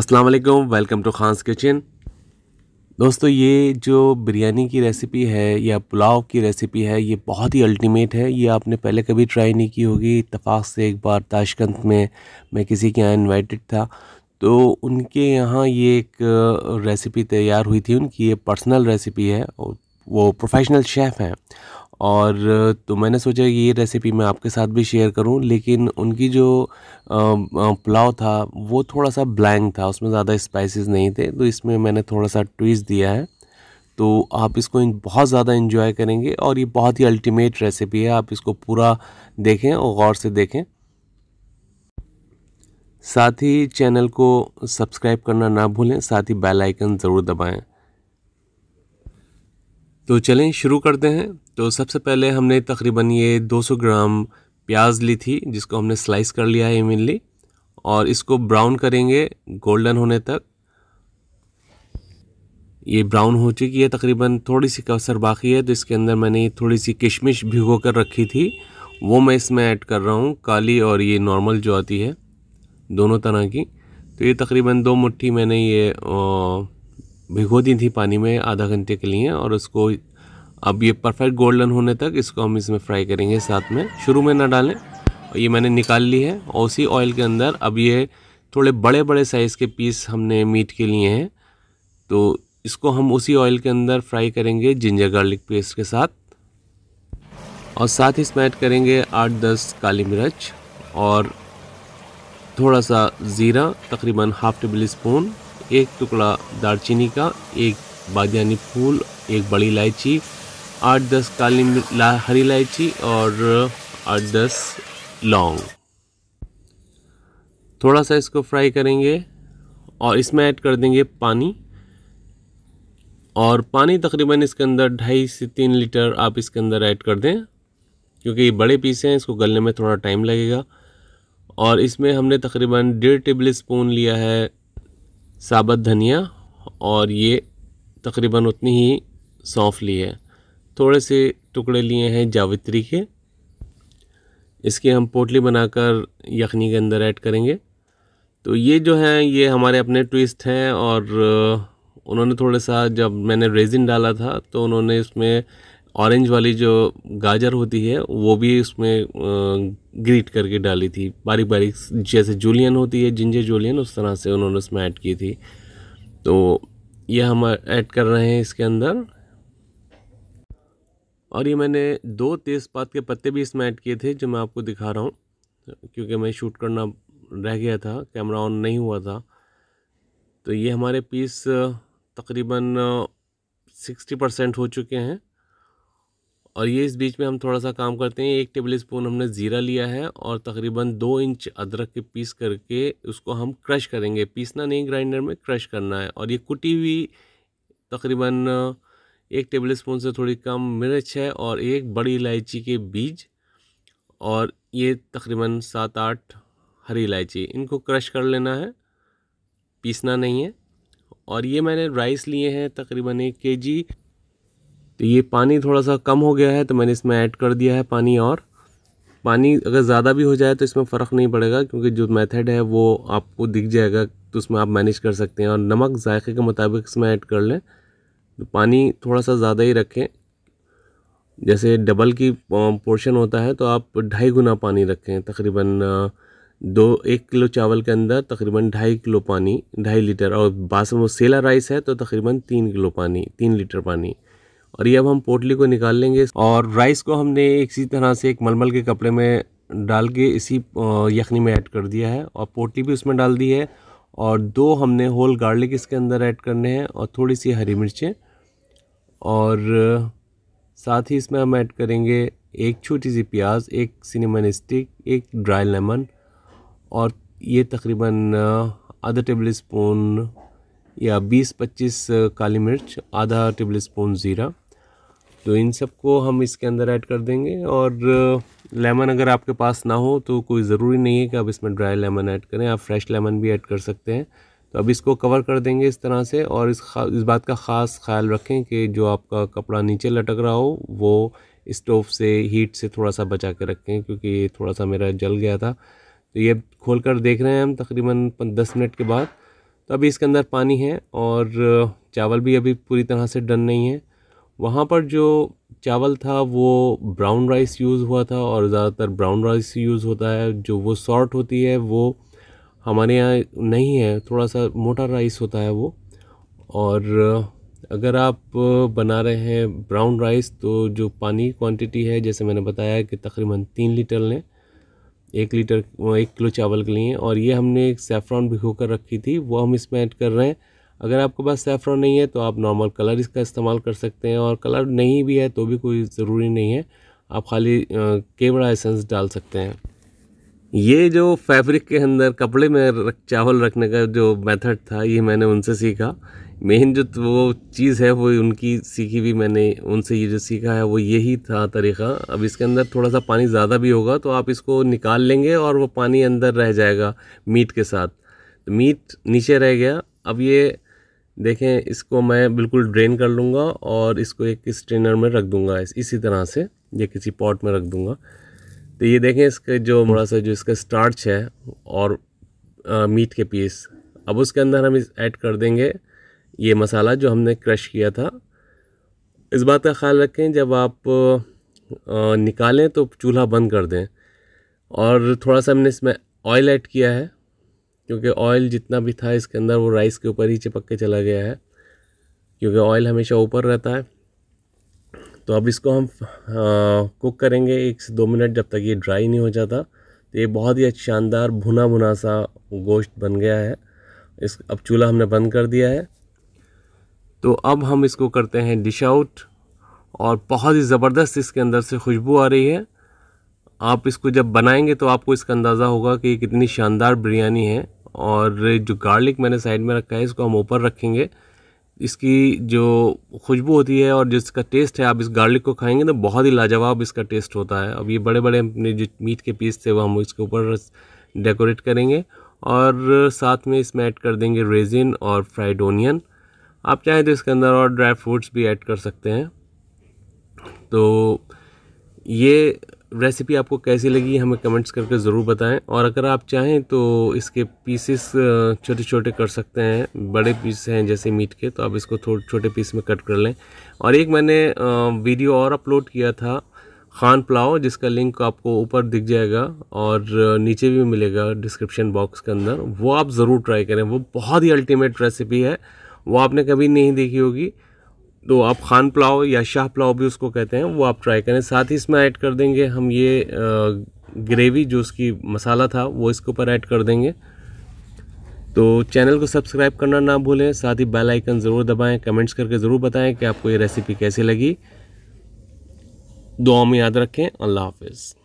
अस्सलाम वालेकुम welcome to Khans kitchen दोस्तों ये जो बिरयानी की रेसिपी है या पुलाव की रेसिपी है ये बहुत ही अल्टीमेट है ये आपने पहले कभी ट्राई नहीं की होगी इतफ़ाक़ से एक बार ताशकंद में मैं किसी के यहाँ इन्वाइटेड था तो उनके यहाँ ये एक रेसिपी uh, तैयार हुई थी उनकी ये पर्सनल रेसिपी है वो प्रोफेशनल शेफ़ हैं और तो मैंने सोचा कि ये रेसिपी मैं आपके साथ भी शेयर करूं लेकिन उनकी जो पुलाव था वो थोड़ा सा ब्लैंक था उसमें ज़्यादा स्पाइसेस नहीं थे तो इसमें मैंने थोड़ा सा ट्विस्ट दिया है तो आप इसको बहुत ज़्यादा इन्जॉय करेंगे और ये बहुत ही अल्टीमेट रेसिपी है आप इसको पूरा देखें और गौर से देखें साथ ही चैनल को सब्सक्राइब करना ना भूलें साथ ही बेल आइकन ज़रूर दबाएं तो चलें शुरू करते हैं तो सबसे पहले हमने तकरीबन ये 200 ग्राम प्याज ली थी जिसको हमने स्लाइस कर लिया है इवनली और इसको ब्राउन करेंगे गोल्डन होने तक ये ब्राउन हो चुकी है तकरीबन थोड़ी सी कसर बाकी है तो इसके अंदर मैंने थोड़ी सी किशमिश भिगो कर रखी थी वो मैं इसमें ऐड कर रहा हूँ काली और ये नॉर्मल जो आती है दोनों तरह की तो ये तकरीबन दो मुट्ठी मैंने ये भिगो दी थी पानी में आधा घंटे के लिए और उसको अब ये परफेक्ट गोल्डन होने तक इसको हम इसमें फ्राई करेंगे साथ में शुरू में ना डालें और ये मैंने निकाल ली है और उसी ऑयल के अंदर अब ये थोड़े बड़े बड़े साइज़ के पीस हमने मीट के लिए हैं तो इसको हम उसी ऑयल के अंदर फ्राई करेंगे जिंजर गार्लिक पेस्ट के साथ और साथ ही इसमें ऐड करेंगे आठ दस काली मिर्च और थोड़ा सा ज़ीरा तकरीबन हाफ टेबल स्पून एक टुकड़ा दालचीनी का एक बादयानी फूल एक बड़ी इलायची आठ दस काली ला, हरी इलायची और आठ दस लौंग थोड़ा सा इसको फ्राई करेंगे और इसमें ऐड कर देंगे पानी और पानी तकरीबन इसके अंदर ढाई से तीन लीटर आप इसके अंदर ऐड कर दें क्योंकि ये बड़े पीसे हैं इसको गलने में थोड़ा टाइम लगेगा और इसमें हमने तकरीबन डेढ़ टेबल स्पून लिया है साबत धनिया और ये तकरीबन उतनी ही सौंफ ली है थोड़े से टुकड़े लिए हैं जावित्री के इसकी हम पोटली बनाकर यखनी के अंदर ऐड करेंगे तो ये जो हैं ये हमारे अपने ट्विस्ट हैं और उन्होंने थोड़ा सा जब मैंने रेजिन डाला था तो उन्होंने इसमें ऑरेंज वाली जो गाजर होती है वो भी इसमें ग्रीट करके डाली थी बारीक बारीक जैसे जूलियन होती है जिंजर जूलियन उस तरह से उन्होंने उसमें ऐड की थी तो ये हम ऐड कर रहे हैं इसके अंदर और ये मैंने दो तेज़पात के पत्ते भी इसमें ऐड किए थे जो मैं आपको दिखा रहा हूँ क्योंकि मैं शूट करना रह गया था कैमरा ऑन नहीं हुआ था तो ये हमारे पीस तकरीबन सिक्सटी परसेंट हो चुके हैं और ये इस बीच में हम थोड़ा सा काम करते हैं एक टेबल स्पून हमने ज़ीरा लिया है और तकरीबन दो इंच अदरक के पीस करके उसको हम क्रश करेंगे पीसना नहीं ग्राइंडर में क्रश करना है और ये कुटी हुई तकरीबन एक टेबल स्पून से थोड़ी कम मिर्च है और एक बड़ी इलायची के बीज और ये तकरीबन सात आठ हरी इलायची इनको क्रश कर लेना है पीसना नहीं है और ये मैंने राइस लिए हैं तकरीबन एक के जी तो ये पानी थोड़ा सा कम हो गया है तो मैंने इसमें ऐड कर दिया है पानी और पानी अगर ज़्यादा भी हो जाए तो इसमें फ़र्क नहीं पड़ेगा क्योंकि जो मेथड है वो आपको दिख जाएगा तो उसमें आप मैनेज कर सकते हैं और नमक जायके के मुताबिक इसमें ऐड कर लें तो पानी थोड़ा सा ज़्यादा ही रखें जैसे डबल की पोर्शन होता है तो आप ढाई गुना पानी रखें तकरीबन दो एक किलो चावल के अंदर तकरीबन ढाई किलो पानी ढाई लीटर और बास वो सेला राइस है तो तकरीबन तीन किलो पानी तीन लीटर पानी और ये अब हम पोटली को निकाल लेंगे और राइस को हमने इसी तरह से एक मलमल के कपड़े में डाल के इसी यखनी में ऐड कर दिया है और पोटली भी उसमें डाल दी है और दो हमने होल गार्लिक इसके अंदर ऐड करने हैं और थोड़ी सी हरी मिर्चें और साथ ही इसमें हम ऐड करेंगे एक छोटी सी प्याज एक सिनेमन स्टिक एक ड्राई लेमन और ये तकरीबन आधा टेबल स्पून या 20-25 काली मिर्च आधा टेबल स्पून ज़ीरा तो इन सबको हम इसके अंदर ऐड कर देंगे और लेमन अगर आपके पास ना हो तो कोई ज़रूरी नहीं है कि आप इसमें ड्राई लेमन ऐड करें आप फ्रेश लेमन भी ऐड कर सकते हैं तो अब इसको कवर कर देंगे इस तरह से और इस खा, इस बात का ख़ास ख्याल रखें कि जो आपका कपड़ा नीचे लटक रहा हो वो स्टोव से हीट से थोड़ा सा बचा के रखें क्योंकि ये थोड़ा सा मेरा जल गया था तो ये खोल कर देख रहे हैं हम तकरीबन दस मिनट के बाद तो अभी इसके अंदर पानी है और चावल भी अभी पूरी तरह से डन नहीं है वहाँ पर जो चावल था वो ब्राउन राइस यूज़ हुआ था और ज़्यादातर ब्राउन राइस यूज़ होता है जो वो सॉर्ट होती है वो हमारे यहाँ नहीं है थोड़ा सा मोटा राइस होता है वो और अगर आप बना रहे हैं ब्राउन राइस तो जो पानी क्वांटिटी है जैसे मैंने बताया कि तकरीबन तीन लीटर लें एक लीटर एक किलो चावल के लिए और ये हमने एक सेफ्रॉन भिगो कर रखी थी वो हम इसमें ऐड कर रहे हैं अगर आपके पास सेफ्रॉन नहीं है तो आप नॉर्मल कलर इसका इस्तेमाल कर सकते हैं और कलर नहीं भी है तो भी कोई ज़रूरी नहीं है आप खाली केवड़ा एसेंस डाल सकते हैं ये जो फैब्रिक के अंदर कपड़े में रख चावल रखने का जो मेथड था ये मैंने उनसे सीखा मेन जो तो वो चीज़ है वो उनकी सीखी हुई मैंने उनसे ये जो सीखा है वो यही था तरीका अब इसके अंदर थोड़ा सा पानी ज़्यादा भी होगा तो आप इसको निकाल लेंगे और वो पानी अंदर रह जाएगा मीट के साथ तो मीट नीचे रह गया अब ये देखें इसको मैं बिल्कुल ड्रेन कर लूँगा और इसको एक स्ट्रेनर में रख दूँगा इसी तरह से ये किसी पॉट में रख दूँगा तो ये देखें इसके जो थोड़ा सा जो इसका स्टार्च है और आ, मीट के पीस अब उसके अंदर हम इस ऐड कर देंगे ये मसाला जो हमने क्रश किया था इस बात का ख्याल रखें जब आप आ, निकालें तो चूल्हा बंद कर दें और थोड़ा सा हमने इसमें ऑयल ऐड किया है क्योंकि ऑयल जितना भी था इसके अंदर वो राइस के ऊपर ही चिपक के चला गया है क्योंकि ऑयल हमेशा ऊपर रहता है तो अब इसको हम आ, हाँ, कुक करेंगे एक से दो मिनट जब तक ये ड्राई नहीं हो जाता तो ये बहुत ही शानदार भुना भुना सा गोश्त बन गया है इस अब चूल्हा हमने बंद कर दिया है तो अब हम इसको करते हैं डिश आउट और बहुत ही ज़बरदस्त इसके अंदर से खुशबू आ रही है आप इसको जब बनाएंगे तो आपको इसका अंदाज़ा होगा कि कितनी शानदार बिरयानी है और जो गार्लिक मैंने साइड में रखा है इसको हम ऊपर रखेंगे इसकी जो खुशबू होती है और जिसका टेस्ट है आप इस गार्लिक को खाएंगे तो बहुत ही लाजवाब इसका टेस्ट होता है अब ये बड़े बड़े अपने जो मीट के पीस थे वो हम इसके ऊपर डेकोरेट करेंगे और साथ में इसमें ऐड कर देंगे रेजिन और फ्राइड ओनियन आप चाहें तो इसके अंदर और ड्राई फ्रूट्स भी ऐड कर सकते हैं तो ये रेसिपी आपको कैसी लगी हमें कमेंट्स करके ज़रूर बताएं और अगर आप चाहें तो इसके पीसेस छोटे छोटे कर सकते हैं बड़े पीस हैं जैसे मीट के तो आप इसको थोड़े छोटे पीस में कट कर लें और एक मैंने वीडियो और अपलोड किया था खान पुलाव जिसका लिंक आपको ऊपर दिख जाएगा और नीचे भी मिलेगा डिस्क्रिप्शन बॉक्स के अंदर वो आप ज़रूर ट्राई करें वो बहुत ही अल्टीमेट रेसिपी है वो आपने कभी नहीं देखी होगी तो आप खान पुलाव या शाह पुलाव भी उसको कहते हैं वो आप ट्राई करें साथ ही इसमें ऐड कर देंगे हम ये ग्रेवी जो उसकी मसाला था वो इसके ऊपर ऐड कर देंगे तो चैनल को सब्सक्राइब करना ना भूलें साथ ही बेल आइकन ज़रूर दबाएं कमेंट्स करके ज़रूर बताएं कि आपको ये रेसिपी कैसी लगी दुआ में याद रखें अल्लाह हाफिज़